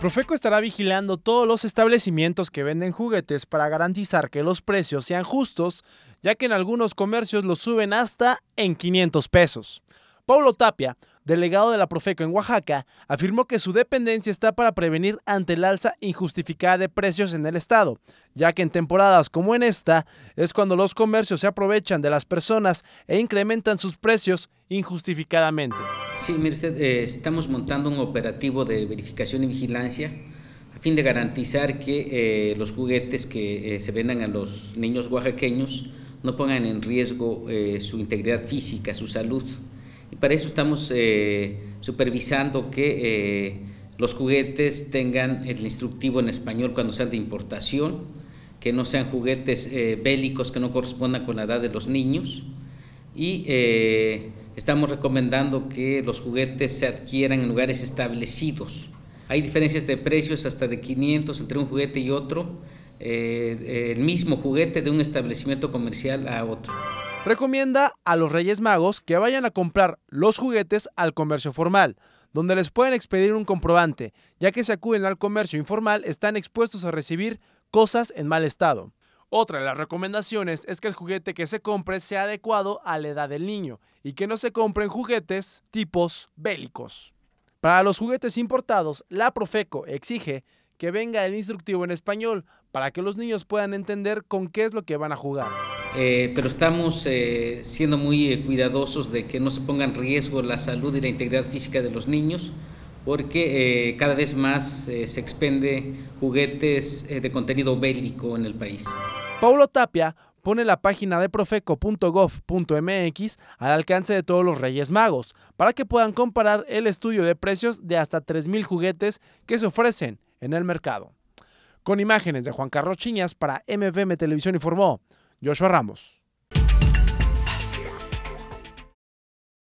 Profeco estará vigilando todos los establecimientos que venden juguetes para garantizar que los precios sean justos, ya que en algunos comercios los suben hasta en 500 pesos. Paulo Tapia delegado de la Profeco en Oaxaca, afirmó que su dependencia está para prevenir ante el alza injustificada de precios en el estado, ya que en temporadas como en esta es cuando los comercios se aprovechan de las personas e incrementan sus precios injustificadamente. Sí, mire usted, eh, estamos montando un operativo de verificación y vigilancia a fin de garantizar que eh, los juguetes que eh, se vendan a los niños oaxaqueños no pongan en riesgo su integridad física, su salud. Y para eso estamos eh, supervisando que eh, los juguetes tengan el instructivo en español cuando sean de importación, que no sean juguetes eh, bélicos que no correspondan con la edad de los niños. Y estamos recomendando que los juguetes se adquieran en lugares establecidos. Hay diferencias de precios hasta de 500 entre un juguete y otro, el mismo juguete de un establecimiento comercial a otro. Recomienda a los Reyes Magos que vayan a comprar los juguetes al comercio formal, donde les pueden expedir un comprobante, ya que si acuden al comercio informal están expuestos a recibir cosas en mal estado. Otra de las recomendaciones es que el juguete que se compre sea adecuado a la edad del niño y que no se compren juguetes tipos bélicos. Para los juguetes importados, la Profeco exige que venga el instructivo en español para que los niños puedan entender con qué es lo que van a jugar. Eh, pero estamos eh, siendo muy eh, cuidadosos de que no se ponga en riesgo la salud y la integridad física de los niños, porque cada vez más se expende juguetes de contenido bélico en el país. Paulo Tapia pone la página de profeco.gov.mx al alcance de todos los Reyes Magos, para que puedan comparar el estudio de precios de hasta 3.000 juguetes que se ofrecen en el mercado. Con imágenes de Juan Carlos Chiñas para MVM Televisión informó Joshua Ramos.